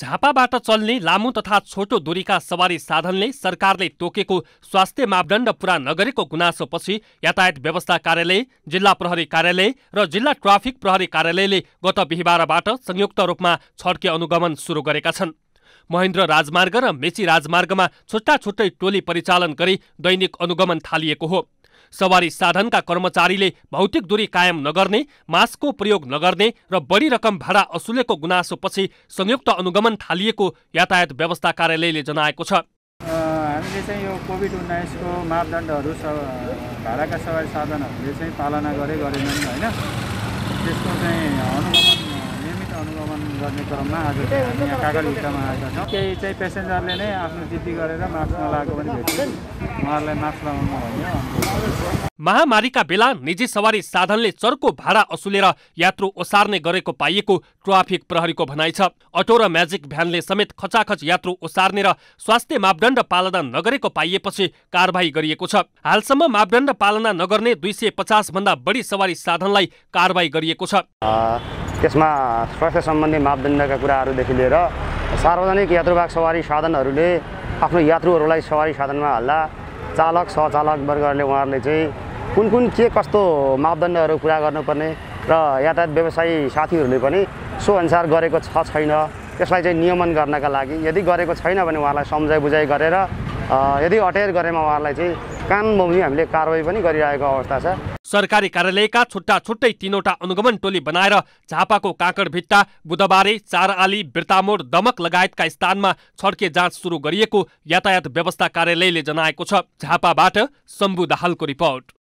झापाबाट चल्ने लामो तथा छोटो दूरीका सवारी साधनले सरकारले तोकेको स्वास्थ्य मापदण्ड पूरा नगरेको गुनासोपछि यातायात व्यवस्था कार्यालय जिल्ला प्रहरी कार्यालय र जिल्ला ट्राफिक प्रहरी कार्यालयले गत बिहिबारबाट संयुक्त रूपमा छड्के अनुगमन सुरु गरेका छन् महेन्द्र राजमार्ग र मेची राजमार्गमा छुट्टा छुट्टै टोली परिचालन गरी दैनिक अनुगमन थालिएको हो सवारी साधनका कर्मचारीले भौतिक दूरी कायम नगर्ने मास्कको प्रयोग नगर्ने र बढी रकम भाडा असुलेको गुनासोपछि संयुक्त अनुगमन थालिएको यातायात व्यवस्था कार्यालयले जनाएको छ हामीले चाहिँ यो कोभिड उन्नाइसको मापदण्डहरू भाडाका सवारी साधनहरूले चाहिँ पालना गरे गरेनन् होइन त्यसको चाहिँ गर्ने क्रममा आज यहाँ यहाँ कागलभित्रमा आएका छौँ केही चाहिँ पेसेन्जरले नै आफ्नो जिद्दी गरेर मास्क नलाएको पनि भेटिन्छ उहाँहरूलाई मास्क लगाउनु भन्यो महामारीका बेला निजी सवारी साधनले चर्को भाडा असुलेर यात्रु ओसार्ने गरेको पाइएको ट्राफिक प्रहरीको भनाइ छ अटो र म्याजिक भ्यानले समेत खचाखच यात्रु ओसार्ने र स्वास्थ्य मापदण्ड पालना नगरेको पाइएपछि कारवाही गरिएको छ हालसम्म मापदण्ड पालना नगर्ने दुई सय पचासभन्दा बढी सवारी साधनलाई कारवाही गरिएको छ त्यसमा स्वास्थ्य सम्बन्धी मापदण्डका कुराहरूदेखि लिएर सार्वजनिक यात्रुवाहक सवारी साधनहरूले आफ्नो यात्रुहरूलाई सवारी साधनमा हाल्दा चालक सहचालक वर्गहरूले उहाँहरूले चाहिँ कुन कुन के कस्तो मापदण्डहरू पुरा गर्नुपर्ने र यातायात व्यवसायी साथीहरूले पनि सो अनुसार गरेको छ छैन त्यसलाई चाहिँ नियमन गर्नका लागि यदि गरेको छैन भने उहाँलाई सम्झाइ बुझाइ गरेर यदि अटेर गरेमा उहाँहरूलाई चाहिँ कानुन हामीले कारवाही पनि गरिरहेको अवस्था छ सरकारी कार्यालयका छुट्टा छुट्टै तीनवटा अनुगमन टोली बनाएर झापाको भित्ता बुधबारे चारआली बिर्तामोड दमक लगायतका स्थानमा छड्के जाँच सुरु गरिएको यातायात व्यवस्था कार्यालयले जनाएको छ झापाबाट शम्भु दाहालको रिपोर्ट